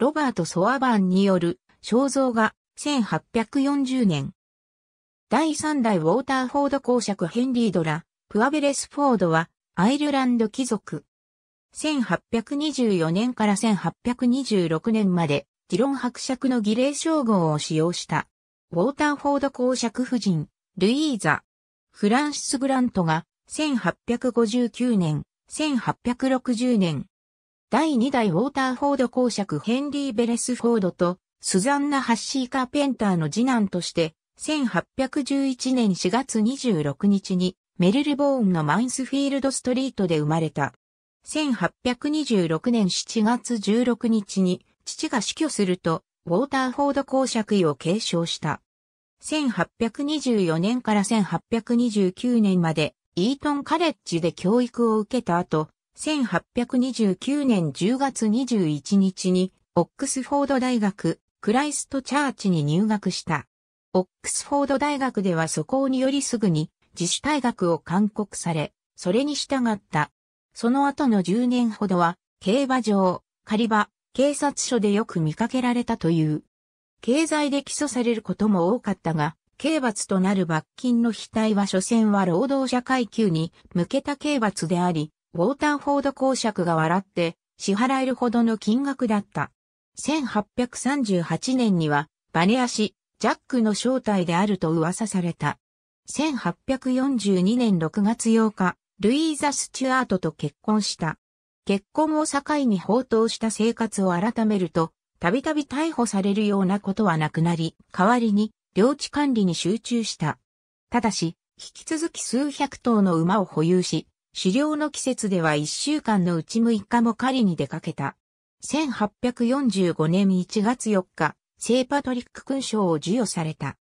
ロバート・ソアバンによる肖像画1840年。第3代ウォーターフォード公爵ヘンリー・ドラ、プアベレス・フォードはアイルランド貴族。1824年から1826年までジィロン伯爵の儀礼称号を使用した。ウォーターフォード公爵夫人、ルイーザ。フランシス・グラントが1859年、1860年、第2代ウォーターフォード公爵ヘンリー・ベレスフォードとスザンナ・ハッシー・カーペンターの次男として、1811年4月26日にメルルボーンのマインスフィールドストリートで生まれた。1826年7月16日に父が死去すると、ウォーターフォード公爵位を継承した。1824年から1829年までイートンカレッジで教育を受けた後、1829年10月21日に、オックスフォード大学、クライストチャーチに入学した。オックスフォード大学では素行によりすぐに自主退学を勧告され、それに従った。その後の10年ほどは、競馬場、狩場、警察署でよく見かけられたという。経済で起訴されることも多かったが、刑罰となる罰金の非対は所詮は労働者階級に向けた刑罰であり、ウォーターフォード公爵が笑って支払えるほどの金額だった。1838年にはバネ足、ジャックの正体であると噂された。1842年6月8日、ルイーザ・スチュアートと結婚した。結婚を境に放蕩した生活を改めると、たびたび逮捕されるようなことはなくなり、代わりに領地管理に集中した。ただし、引き続き数百頭の馬を保有し、狩猟の季節では1週間のうち6日も狩りに出かけた。1845年1月4日、聖パトリック勲章を授与された。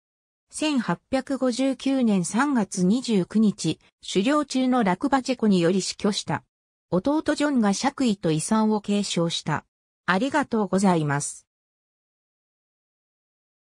1859年3月29日、狩猟中のラクバチェコにより死去した。弟ジョンが爵位と遺産を継承した。ありがとうございます。